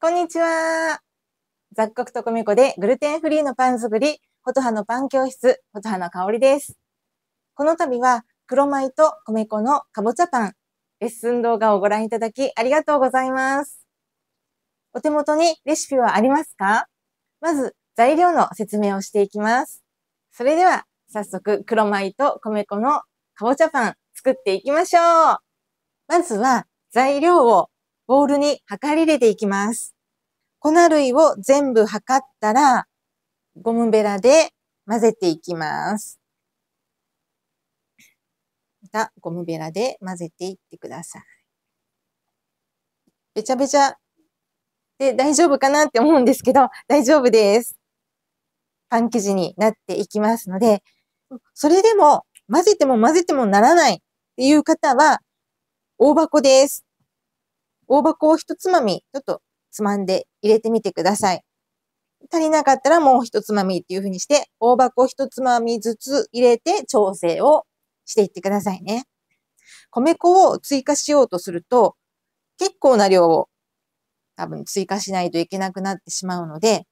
こんにちは。雑穀と米粉でグルテンフリーのパン作り、フォトハのパン教室、フォトハの香りです。この度は黒米と米粉のかぼちゃパン、レッスン動画をご覧いただきありがとうございます。お手元にレシピはありますかまず材料の説明をしていきます。それでは早速黒米と米粉のかぼちゃパン作っていきましょう。まずは材料をボールに量り入れていきます。粉類を全部測ったら、ゴムベラで混ぜていきます。また、ゴムベラで混ぜていってください。べちゃべちゃで大丈夫かなって思うんですけど、大丈夫です。パン生地になっていきますので、それでも混ぜても混ぜてもならないっていう方は、大箱です。大箱を一つまみ、ちょっとつまんで入れてみてください。足りなかったらもう一つまみっていうふうにして、大箱一つまみずつ入れて調整をしていってくださいね。米粉を追加しようとすると、結構な量を多分追加しないといけなくなってしまうので、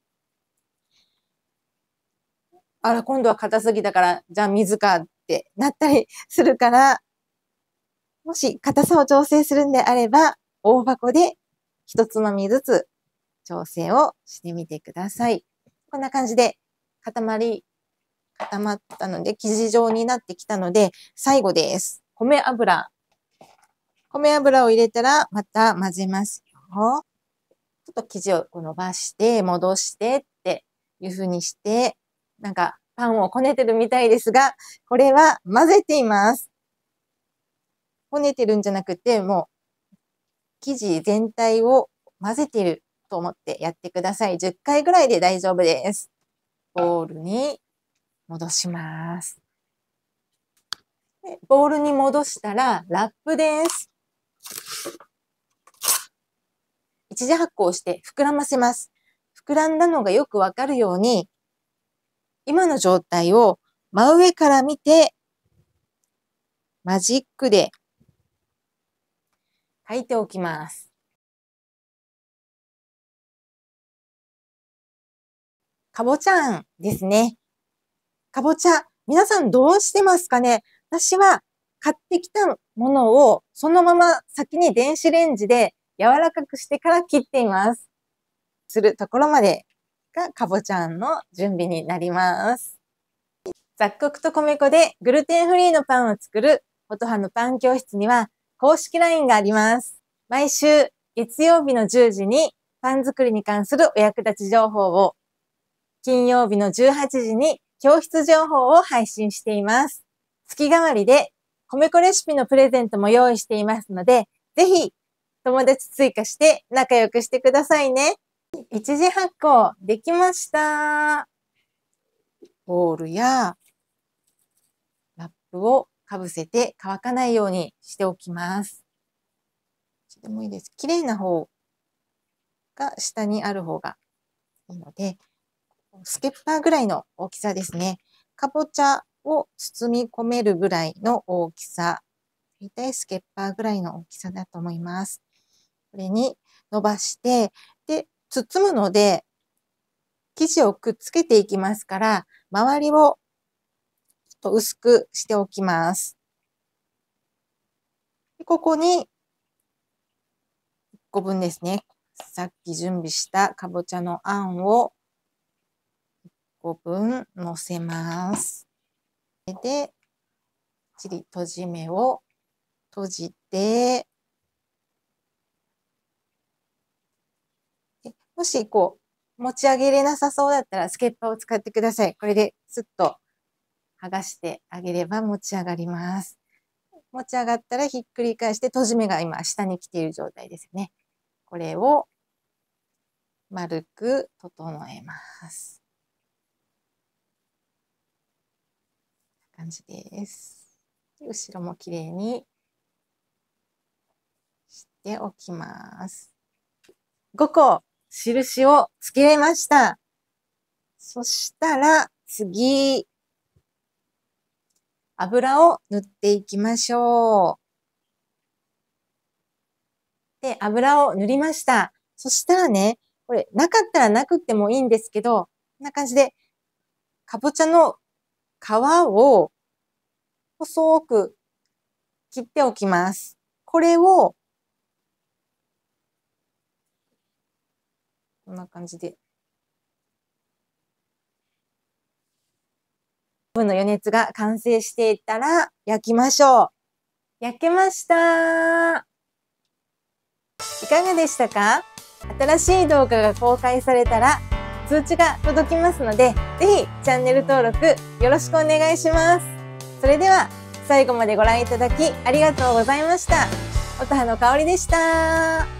あら、今度は硬すぎたから、じゃあ水かってなったりするから、もし硬さを調整するんであれば、大箱で一つまみずつ調整をしてみてください。こんな感じで固まり、固まったので、生地状になってきたので、最後です。米油。米油を入れたら、また混ぜますよ。ちょっと生地をこう伸ばして、戻してっていう風にして、なんかパンをこねてるみたいですが、これは混ぜています。こねてるんじゃなくて、もう生地全体を混ぜてると思ってやってください。10回ぐらいで大丈夫です。ボウルに戻します。でボウルに戻したらラップです。一次発酵して膨らませます。膨らんだのがよくわかるように、今の状態を真上から見て、マジックで書いておきます。かぼちゃんですね。かぼちゃ、皆さんどうしてますかね私は買ってきたものをそのまま先に電子レンジで柔らかくしてから切っています。するところまでがかぼちゃんの準備になります。雑穀と米粉でグルテンフリーのパンを作るフォトハのパン教室には公式 LINE があります。毎週月曜日の10時にパン作りに関するお役立ち情報を、金曜日の18時に教室情報を配信しています。月替わりで米粉レシピのプレゼントも用意していますので、ぜひ友達追加して仲良くしてくださいね。一次発酵できました。ボールやラップをかぶせて乾かないようにしておきます。でもいいです。綺麗な方が下にある方がいいので、スケッパーぐらいの大きさですね。かぼちゃを包み込めるぐらいの大きさ。大体スケッパーぐらいの大きさだと思います。これに伸ばして、で、包むので、生地をくっつけていきますから、周りをと薄くしておきます。ここに1個分ですね。さっき準備したかぼちゃのあんを1個分のせます。で、きちり閉じ目を閉じて、もしこう、持ち上げれなさそうだったら、スケッパーを使ってください。これですっと剥がしてあげれば持ち上がります。持ち上がったらひっくり返して閉じ目が今下に来ている状態ですね。これを丸く整えます。感じです。後ろも綺麗にしておきます。5個印をつけました。そしたら次、油を塗っていきましょう。で、油を塗りました。そしたらね、これ、なかったらなくてもいいんですけど、こんな感じで、かぼちゃの皮を細く切っておきます。これを、こんな感じで分の余熱が完成していったら焼きましょう。焼けましたいかがでしたか新しい動画が公開されたら通知が届きますので、ぜひチャンネル登録よろしくお願いします。それでは最後までご覧いただきありがとうございました。乙葉の香りでした。